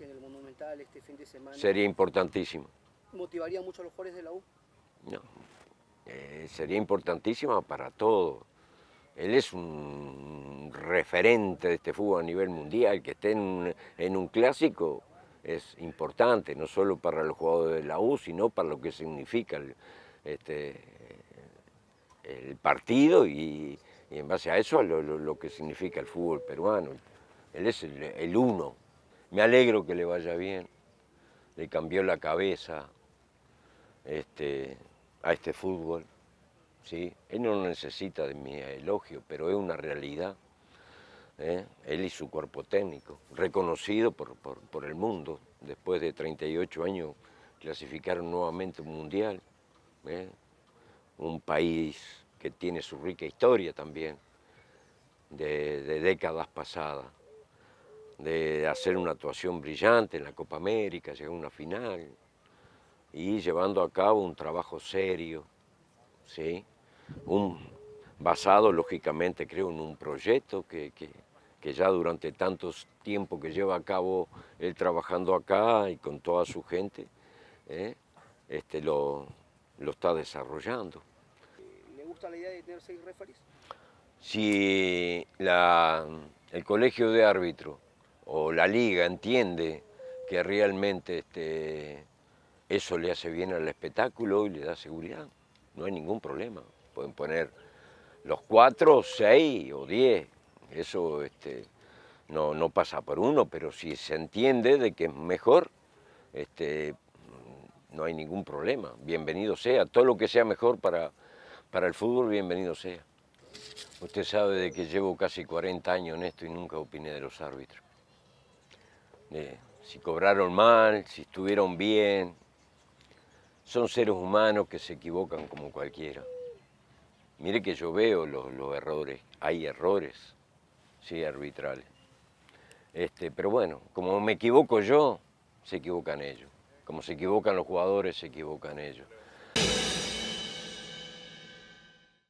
en el Monumental este fin de semana. Sería importantísimo. ¿Motivaría mucho a los jugadores de la U? No, eh, sería importantísima para todo Él es un referente de este fútbol a nivel mundial, que esté en un, clásico es importante, no solo para los jugadores de la U, sino para lo que significa el, este, partido y, en base a eso lo, que significa el fútbol peruano. Él es el uno. Me alegro que le vaya bien. Le cambió la cabeza este, a este fútbol. ¿sí? Él no necesita de mi elogio, pero es una realidad. ¿eh? Él y su cuerpo técnico, reconocido por, el mundo. Después de 38 años clasificaron nuevamente un mundial. ¿eh? Un país que tiene su rica historia también, de, décadas pasadas, de, hacer una actuación brillante en la Copa América, llegar a una final y llevando a cabo un trabajo serio, ¿sí? Un, basado lógicamente creo en un proyecto que, que, que ya durante tantos tiempos que lleva a cabo él trabajando acá y con toda su gente, ¿eh? este, lo, lo está desarrollando. ¿Le gusta la idea de tener seis referees? Si la, el colegio de árbitro o la liga entiende que realmente este, eso le hace bien al espectáculo y le da seguridad. No hay ningún problema. Pueden poner los cuatro, seis o diez. Eso este, no, pasa por uno, pero si se entiende de que es mejor, este, no hay ningún problema. Bienvenido sea. Todo lo que sea mejor para, para el fútbol, bienvenido sea. Usted sabe de que llevo casi 40 años en esto y nunca opiné de los árbitros. Eh, si cobraron mal, si estuvieron bien. Son seres humanos que se equivocan como cualquiera. Mire que yo veo los, errores, hay errores, sí, arbitrales. Este, pero bueno, como me equivoco yo, se equivocan ellos. Como se equivocan los jugadores, se equivocan ellos.